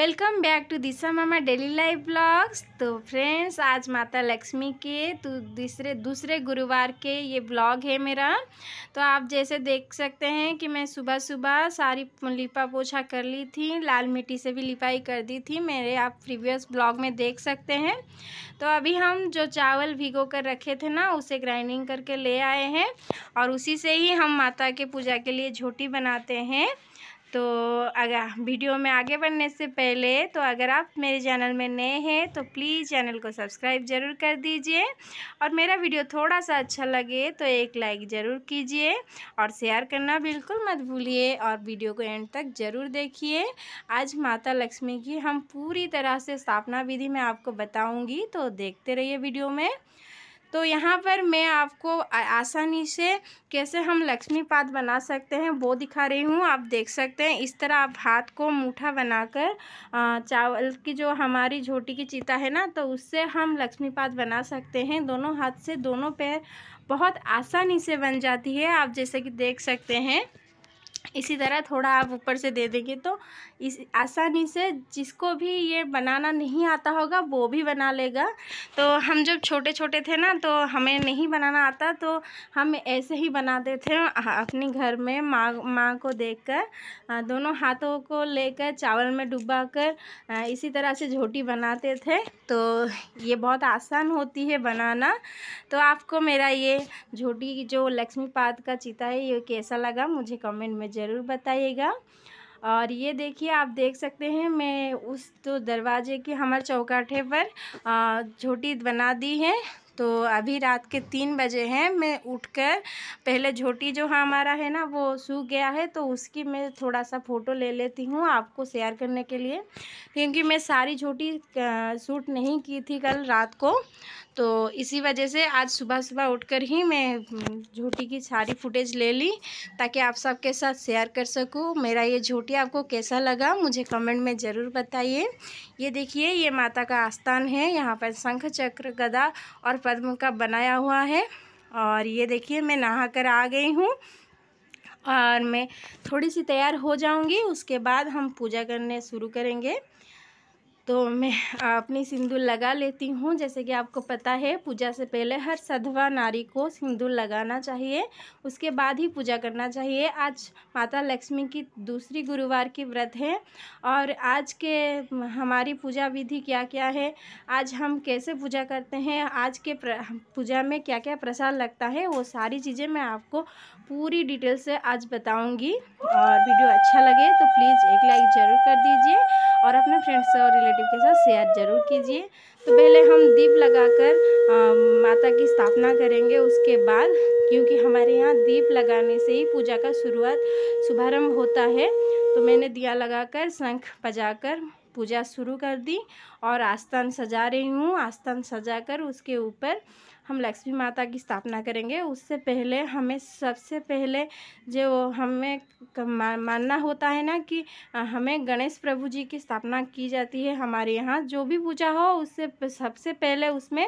welcome back to Disha Mama daily life blogs तो friends आज माता लक्ष्मी के तो दूसरे दूसरे गुरुवार के ये ब्लॉग है मेरा तो आप जैसे देख सकते हैं कि मैं सुबह सुबह सारी लिपा पोछा कर ली थी लाल मिट्टी से भी लिपाई कर दी थी मेरे आप प्रीवियस ब्लॉग में देख सकते हैं तो अभी हम जो चावल भिगो कर रखे थे ना उसे ग्राइंडिंग करके ले आए हैं और उसी से ही हम माता के पूजा के लिए झोटी बनाते हैं तो अगर वीडियो में आगे बढ़ने से पहले तो अगर आप मेरे चैनल में नए हैं तो प्लीज़ चैनल को सब्सक्राइब ज़रूर कर दीजिए और मेरा वीडियो थोड़ा सा अच्छा लगे तो एक लाइक ज़रूर कीजिए और शेयर करना बिल्कुल मत भूलिए और वीडियो को एंड तक ज़रूर देखिए आज माता लक्ष्मी की हम पूरी तरह से स्थापना विधि मैं आपको बताऊँगी तो देखते रहिए वीडियो में तो यहाँ पर मैं आपको आसानी से कैसे हम लक्ष्मी पाद बना सकते हैं वो दिखा रही हूँ आप देख सकते हैं इस तरह आप हाथ को मूठा बनाकर चावल की जो हमारी झोटी की चीता है ना तो उससे हम लक्ष्मी पाद बना सकते हैं दोनों हाथ से दोनों पैर बहुत आसानी से बन जाती है आप जैसे कि देख सकते हैं इसी तरह थोड़ा आप ऊपर से दे देंगे तो इस आसानी से जिसको भी ये बनाना नहीं आता होगा वो भी बना लेगा तो हम जब छोटे छोटे थे ना तो हमें नहीं बनाना आता तो हम ऐसे ही बनाते थे अपने घर में माँ माँ को देखकर दोनों हाथों को लेकर चावल में डुबा कर इसी तरह से झोटी बनाते थे तो ये बहुत आसान होती है बनाना तो आपको मेरा ये झोटी जो लक्ष्मीपाद का चिता है ये कैसा लगा मुझे कमेंट में ज़रूर बताइएगा और ये देखिए आप देख सकते हैं मैं उस तो दरवाजे के हमारे चौकाठे पर झोटी बना दी है तो अभी रात के तीन बजे हैं मैं उठकर पहले झोटी जो हाँ हमारा है ना वो सूख गया है तो उसकी मैं थोड़ा सा फ़ोटो ले लेती हूँ आपको शेयर करने के लिए क्योंकि मैं सारी झोटी सूट नहीं की थी कल रात को तो इसी वजह से आज सुबह सुबह उठकर ही मैं हम्म, झूठी की सारी फुटेज ले ली ताकि आप सबके साथ शेयर कर सकूँ मेरा ये झूठी आपको कैसा लगा मुझे कमेंट में ज़रूर बताइए ये देखिए ये माता का आस्थान है यहाँ पर शंख चक्र गदा और पद्म का बनाया हुआ है और ये देखिए मैं नहा कर आ गई हूँ और मैं थोड़ी सी तैयार हो जाऊँगी उसके बाद हम पूजा करने शुरू करेंगे तो मैं अपनी सिंदूर लगा लेती हूँ जैसे कि आपको पता है पूजा से पहले हर सधवा नारी को सिंदूर लगाना चाहिए उसके बाद ही पूजा करना चाहिए आज माता लक्ष्मी की दूसरी गुरुवार की व्रत है और आज के हमारी पूजा विधि क्या क्या है आज हम कैसे पूजा करते हैं आज के पूजा में क्या क्या प्रसाद लगता है वो सारी चीज़ें मैं आपको पूरी डिटेल से आज बताऊँगी और वीडियो अच्छा लगे तो प्लीज़ एक लाइक ज़रूर कर दीजिए और अपने फ्रेंड्स और रिलेटिव के साथ शेयर ज़रूर कीजिए तो पहले हम दीप लगाकर माता की स्थापना करेंगे उसके बाद क्योंकि हमारे यहाँ दीप लगाने से ही पूजा का शुरुआत शुभारंभ होता है तो मैंने दिया लगाकर शंख बजाकर पूजा शुरू कर दी और आस्थान सजा रही हूँ आस्थान सजाकर उसके ऊपर हम लक्ष्मी माता की स्थापना करेंगे उससे पहले हमें सबसे पहले जो हमें मानना होता है ना कि हमें गणेश प्रभु जी की स्थापना की जाती है हमारे यहाँ जो भी पूजा हो उससे सबसे पहले उसमें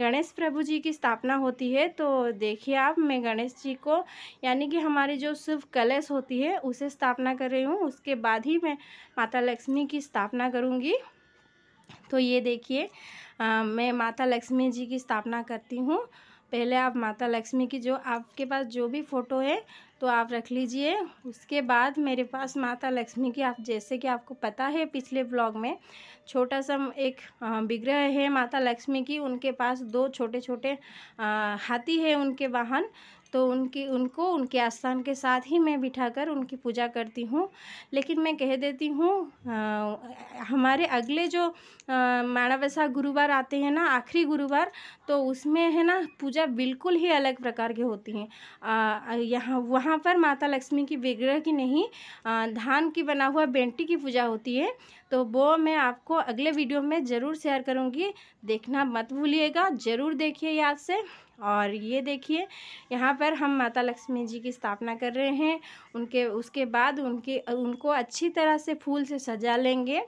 गणेश प्रभु जी की स्थापना होती है तो देखिए आप मैं गणेश जी को यानी कि हमारी जो शुभ कलश होती है उसे स्थापना कर रही हूँ उसके बाद ही मैं माता लक्ष्मी की स्थापना करूँगी तो ये देखिए मैं माता लक्ष्मी जी की स्थापना करती हूँ पहले आप माता लक्ष्मी की जो आपके पास जो भी फ़ोटो है तो आप रख लीजिए उसके बाद मेरे पास माता लक्ष्मी की आप जैसे कि आपको पता है पिछले ब्लॉग में छोटा सा एक विग्रह है माता लक्ष्मी की उनके पास दो छोटे छोटे हाथी है उनके वाहन तो उनकी उनको उनके आस्थान के साथ ही मैं बिठाकर उनकी पूजा करती हूँ लेकिन मैं कह देती हूँ हमारे अगले जो माणावसा गुरुवार आते हैं ना आखिरी गुरुवार तो उसमें है ना पूजा बिल्कुल ही अलग प्रकार की होती हैं यहाँ वहाँ पर माता लक्ष्मी की विग्रह की नहीं धान की बना हुआ बेंटी की पूजा होती है तो वो मैं आपको अगले वीडियो में ज़रूर शेयर करूँगी देखना मत भूलिएगा ज़रूर देखिए याद से और ये देखिए यहाँ पर हम माता लक्ष्मी जी की स्थापना कर रहे हैं उनके उसके बाद उनके उनको अच्छी तरह से फूल से सजा लेंगे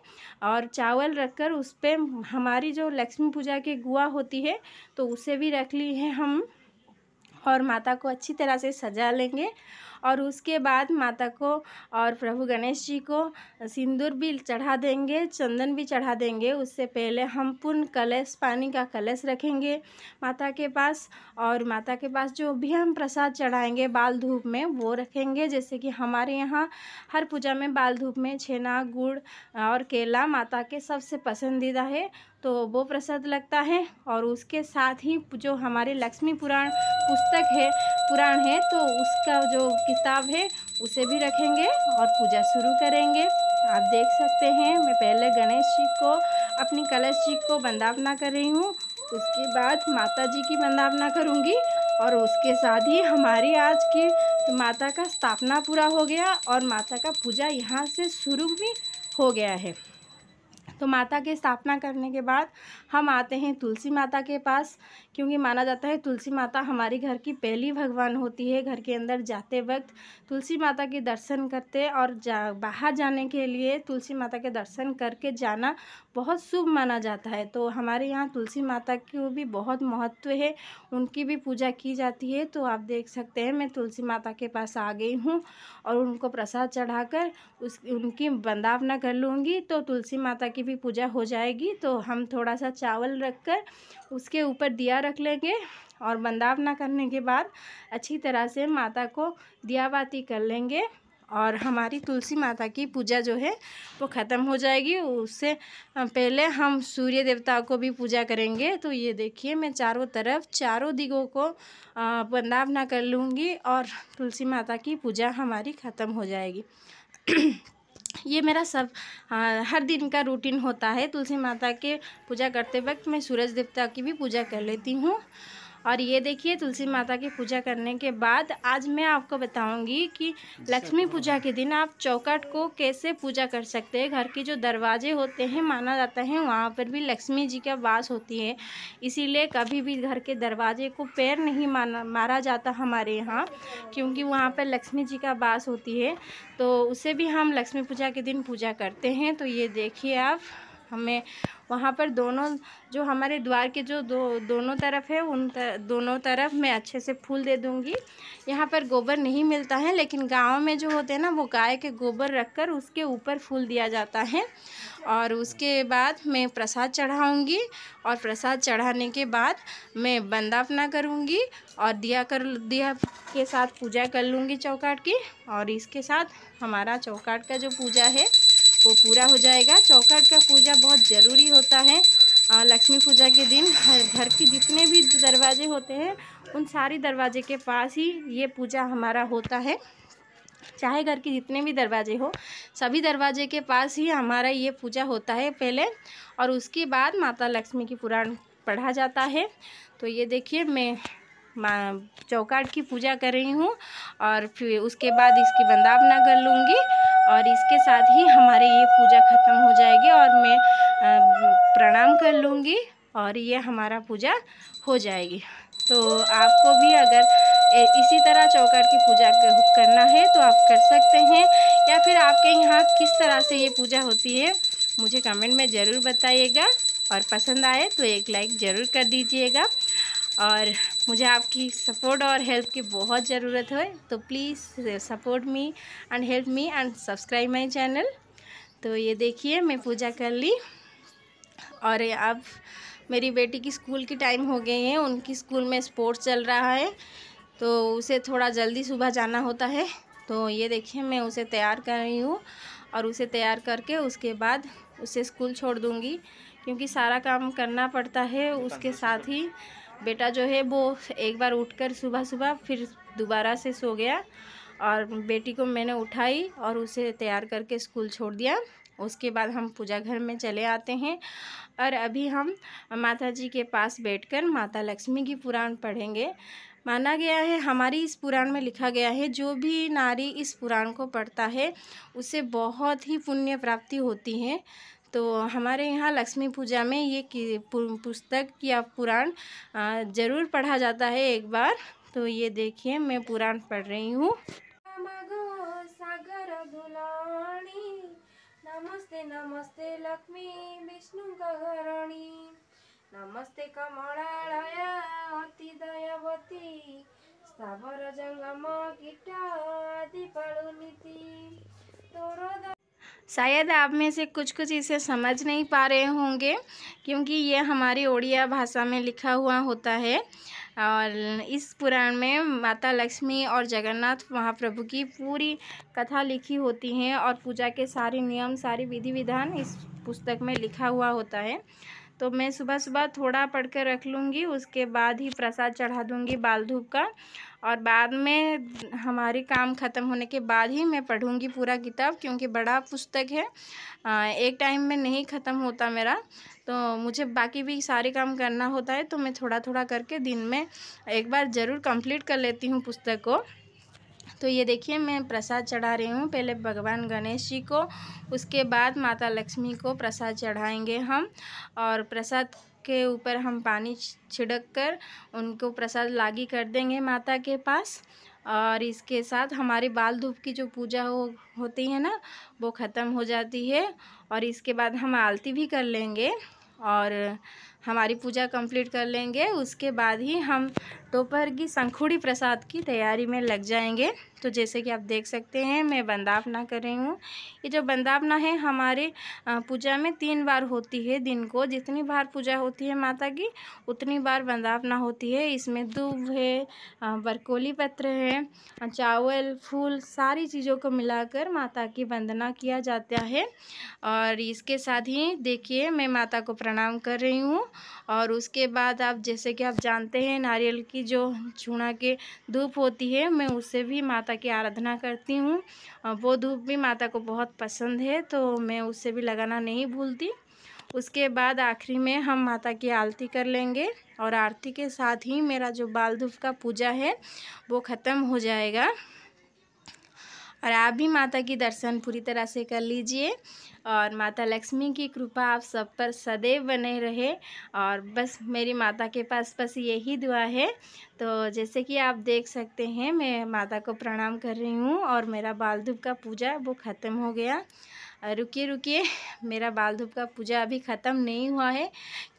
और चावल रखकर उस पर हमारी जो लक्ष्मी पूजा की गुआ होती है तो उसे भी रख ली है हम और माता को अच्छी तरह से सजा लेंगे और उसके बाद माता को और प्रभु गणेश जी को सिंदूर भी चढ़ा देंगे चंदन भी चढ़ा देंगे उससे पहले हम पूर्ण कलश पानी का कलश रखेंगे माता के पास और माता के पास जो भी हम प्रसाद चढ़ाएंगे बाल धूप में वो रखेंगे जैसे कि हमारे यहाँ हर पूजा में बाल धूप में छेना गुड़ और केला माता के सबसे पसंदीदा है तो वो प्रसाद लगता है और उसके साथ ही जो हमारे लक्ष्मी पुराण पुस्तक है पुराण है तो उसका जो किताब है उसे भी रखेंगे और पूजा शुरू करेंगे आप देख सकते हैं मैं पहले गणेश जी को अपनी कलश जी को बंदावना कर रही हूँ उसके बाद माता जी की बंदावना करूँगी और उसके साथ ही हमारी आज की तो माता का स्थापना पूरा हो गया और माता का पूजा यहाँ से शुरू भी हो गया है तो माता के स्थापना करने के बाद हम आते हैं तुलसी माता के पास क्योंकि माना जाता है तुलसी माता हमारे घर की पहली भगवान होती है घर के अंदर जाते वक्त तुलसी माता के दर्शन करते और जा बाहर जाने के लिए तुलसी माता के दर्शन करके जाना बहुत शुभ माना जाता है तो हमारे यहाँ तुलसी माता की भी बहुत महत्व है उनकी भी पूजा की जाती है तो आप देख सकते हैं मैं तुलसी माता के पास आ गई हूँ और उनको प्रसाद चढ़ाकर उस उनकी बंदावना कर लूँगी तो तुलसी माता की भी भी पूजा हो जाएगी तो हम थोड़ा सा चावल रख कर उसके ऊपर दिया रख लेंगे और बंदावना करने के बाद अच्छी तरह से माता को दिया बाती कर लेंगे और हमारी तुलसी माता की पूजा जो है वो ख़त्म हो जाएगी उससे पहले हम सूर्य देवता को भी पूजा करेंगे तो ये देखिए मैं चारों तरफ चारों दिगों को बंदावना कर लूँगी और तुलसी माता की पूजा हमारी ख़त्म हो जाएगी ये मेरा सब आ, हाँ, हर दिन का रूटीन होता है तुलसी माता के पूजा करते वक्त मैं सूरज देवता की भी पूजा कर लेती हूँ और ये देखिए तुलसी माता की पूजा करने के बाद आज मैं आपको बताऊंगी कि लक्ष्मी पूजा के दिन आप चौकट को कैसे पूजा कर सकते हैं घर के जो दरवाजे होते हैं माना जाता है वहाँ पर भी लक्ष्मी जी का वास होती है इसीलिए कभी भी घर के दरवाजे को पैर नहीं माना मारा जाता हमारे यहाँ क्योंकि वहाँ पर लक्ष्मी जी का वास होती है तो उसे भी हम लक्ष्मी पूजा के दिन पूजा करते हैं तो ये देखिए आप हमें वहाँ पर दोनों जो हमारे द्वार के जो दो दोनों तरफ है उन तर, दोनों तरफ मैं अच्छे से फूल दे दूँगी यहाँ पर गोबर नहीं मिलता है लेकिन गाँव में जो होते हैं ना वो गाय के गोबर रख कर उसके ऊपर फूल दिया जाता है और उसके बाद मैं प्रसाद चढ़ाऊँगी और प्रसाद चढ़ाने के बाद मैं बंदापना करूँगी और दिया कर दिया के साथ पूजा कर लूँगी चौकाट की और इसके साथ हमारा चौकाट का जो पूजा है वो पूरा हो जाएगा चौखट का पूजा बहुत ज़रूरी होता है लक्ष्मी पूजा के दिन घर के जितने भी दरवाजे होते हैं उन सारे दरवाजे के पास ही ये पूजा हमारा होता है चाहे घर के जितने भी दरवाजे हो सभी दरवाजे के पास ही हमारा ये पूजा होता है पहले और उसके बाद माता लक्ष्मी की पुराण पढ़ा जाता है तो ये देखिए मैं माँ चौकाट की पूजा कर रही हूँ और फिर उसके बाद इसकी बंदावना कर लूँगी और इसके साथ ही हमारे ये पूजा ख़त्म हो जाएगी और मैं प्रणाम कर लूँगी और ये हमारा पूजा हो जाएगी तो आपको भी अगर इसी तरह चौकर की पूजा करना है तो आप कर सकते हैं या फिर आपके यहाँ किस तरह से ये पूजा होती है मुझे कमेंट में ज़रूर बताइएगा और पसंद आए तो एक लाइक ज़रूर कर दीजिएगा और मुझे आपकी सपोर्ट और हेल्प की बहुत ज़रूरत है तो please support me and help me and subscribe my channel तो ये देखिए मैं पूजा कर ली और अब मेरी बेटी की स्कूल की टाइम हो गई है उनकी स्कूल में स्पोर्ट्स चल रहा है तो उसे थोड़ा जल्दी सुबह जाना होता है तो ये देखिए मैं उसे तैयार कर रही हूँ और उसे तैयार करके उसके बाद उसे स्कूल छोड़ दूँगी क्योंकि सारा काम करना पड़ता है उसके साथ ही बेटा जो है वो एक बार उठकर सुबह सुबह फिर दोबारा से सो गया और बेटी को मैंने उठाई और उसे तैयार करके स्कूल छोड़ दिया उसके बाद हम पूजा घर में चले आते हैं और अभी हम माता जी के पास बैठकर माता लक्ष्मी की पुराण पढ़ेंगे माना गया है हमारी इस पुराण में लिखा गया है जो भी नारी इस पुराण को पढ़ता है उसे बहुत ही पुण्य प्राप्ति होती है तो हमारे यहाँ लक्ष्मी पूजा में ये पुस्तक या पुराण ज़रूर पढ़ा जाता है एक बार तो ये देखिए मैं पुराण पढ़ रही हूँ नमस्ते नमस्ते लक्ष्मी विष्णु गहरणी नमस्ते कमला अति दयावती स्थावर शायद आप में से कुछ कुछ इसे समझ नहीं पा रहे होंगे क्योंकि ये हमारी ओड़िया भाषा में लिखा हुआ होता है और इस पुराण में माता लक्ष्मी और जगन्नाथ महाप्रभु की पूरी कथा लिखी होती है और पूजा के सारे नियम सारी विधि विधान इस पुस्तक में लिखा हुआ होता है तो मैं सुबह सुबह थोड़ा पढ़ कर रख लूँगी उसके बाद ही प्रसाद चढ़ा दूँगी बाल धूप का और बाद में हमारे काम ख़त्म होने के बाद ही मैं पढ़ूँगी पूरा किताब क्योंकि बड़ा पुस्तक है एक टाइम में नहीं ख़त्म होता मेरा तो मुझे बाकी भी सारे काम करना होता है तो मैं थोड़ा थोड़ा करके दिन में एक बार ज़रूर कंप्लीट कर लेती हूँ पुस्तक को तो ये देखिए मैं प्रसाद चढ़ा रही हूँ पहले भगवान गणेश जी को उसके बाद माता लक्ष्मी को प्रसाद चढ़ाएंगे हम और प्रसाद के ऊपर हम पानी छिड़क कर उनको प्रसाद लागी कर देंगे माता के पास और इसके साथ हमारी बाल धूप की जो पूजा हो होती है ना वो ख़त्म हो जाती है और इसके बाद हम आलती भी कर लेंगे और हमारी पूजा कंप्लीट कर लेंगे उसके बाद ही हम दोपहर की संखुड़ी प्रसाद की तैयारी में लग जाएंगे तो जैसे कि आप देख सकते हैं मैं बंदापना कर रही हूँ ये जो बंदावना है हमारे पूजा में तीन बार होती है दिन को जितनी बार पूजा होती है माता की उतनी बार बंदापना होती है इसमें दूब है बरकोली पत्र है चावल फूल सारी चीज़ों को मिलाकर माता की वंदना किया जाता है और इसके साथ ही देखिए मैं माता को प्रणाम कर रही हूँ और उसके बाद आप जैसे कि आप जानते हैं नारियल की जो चूना के धूप होती है मैं उससे भी माता की आराधना करती हूँ वो धूप भी माता को बहुत पसंद है तो मैं उससे भी लगाना नहीं भूलती उसके बाद आखिरी में हम माता की आरती कर लेंगे और आरती के साथ ही मेरा जो बाल धूप का पूजा है वो ख़त्म हो जाएगा और आप भी माता की दर्शन पूरी तरह से कर लीजिए और माता लक्ष्मी की कृपा आप सब पर सदैव बने रहे और बस मेरी माता के पास बस यही दुआ है तो जैसे कि आप देख सकते हैं मैं माता को प्रणाम कर रही हूँ और मेरा बाल धूप का पूजा वो ख़त्म हो गया रुकिए रुकिए मेरा बाल धूप का पूजा अभी ख़त्म नहीं हुआ है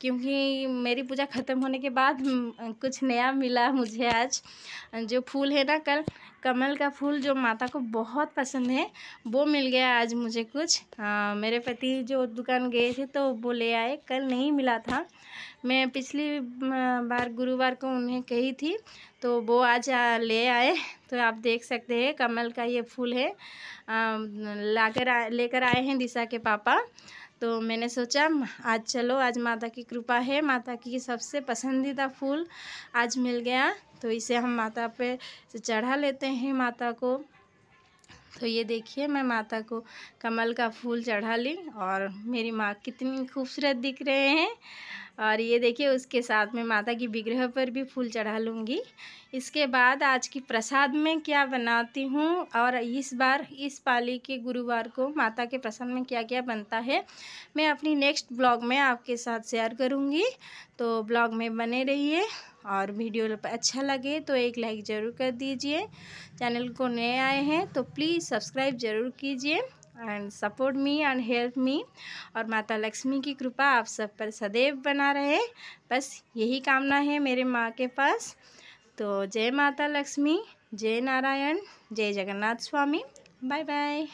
क्योंकि मेरी पूजा ख़त्म होने के बाद कुछ नया मिला मुझे आज जो फूल है ना कल कमल का फूल जो माता को बहुत पसंद है वो मिल गया आज मुझे कुछ आ, मेरे पति जो दुकान गए थे तो वो ले आए कल नहीं मिला था मैं पिछली बार गुरुवार को उन्हें कही थी तो वो आज ले आए तो आप देख सकते हैं कमल का ये फूल है लाकर लेकर आए हैं दिशा के पापा तो मैंने सोचा आज चलो आज माता की कृपा है माता की सबसे पसंदीदा फूल आज मिल गया तो इसे हम माता पे चढ़ा लेते हैं माता को तो ये देखिए मैं माता को कमल का फूल चढ़ा ली और मेरी माँ कितनी खूबसूरत दिख रहे हैं और ये देखिए उसके साथ में माता की विग्रह पर भी फूल चढ़ा लूँगी इसके बाद आज की प्रसाद में क्या बनाती हूँ और इस बार इस पाली के गुरुवार को माता के प्रसाद में क्या क्या बनता है मैं अपनी नेक्स्ट ब्लॉग में आपके साथ शेयर करूँगी तो ब्लॉग में बने रहिए और वीडियो अच्छा लगे तो एक लाइक ज़रूर कर दीजिए चैनल को नए आए हैं तो प्लीज़ सब्सक्राइब ज़रूर कीजिए and support me and help me और माता लक्ष्मी की कृपा आप सब पर सदैव बना रहे बस यही कामना है मेरे माँ के पास तो जय माता लक्ष्मी जय नारायण जय जगन्नाथ स्वामी बाय बाय